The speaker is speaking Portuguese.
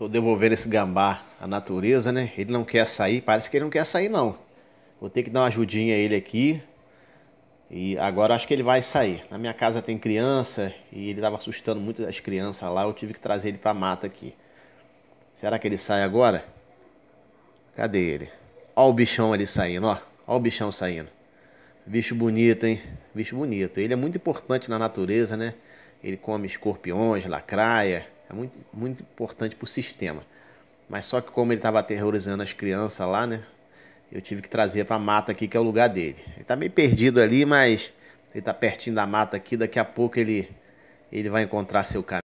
Tô devolvendo esse gambá à natureza, né? Ele não quer sair, parece que ele não quer sair não. Vou ter que dar uma ajudinha a ele aqui. E agora acho que ele vai sair. Na minha casa tem criança e ele estava assustando muito as crianças lá. Eu tive que trazer ele para mata aqui. Será que ele sai agora? Cadê ele? Ó o bichão ali saindo, ó. Ó o bichão saindo. Bicho bonito, hein? Bicho bonito. Ele é muito importante na natureza, né? Ele come escorpiões, lacraia é muito, muito importante para o sistema. Mas só que como ele estava aterrorizando as crianças lá, né? Eu tive que trazer para a mata aqui, que é o lugar dele. Ele está meio perdido ali, mas ele está pertinho da mata aqui. Daqui a pouco ele, ele vai encontrar seu caminho.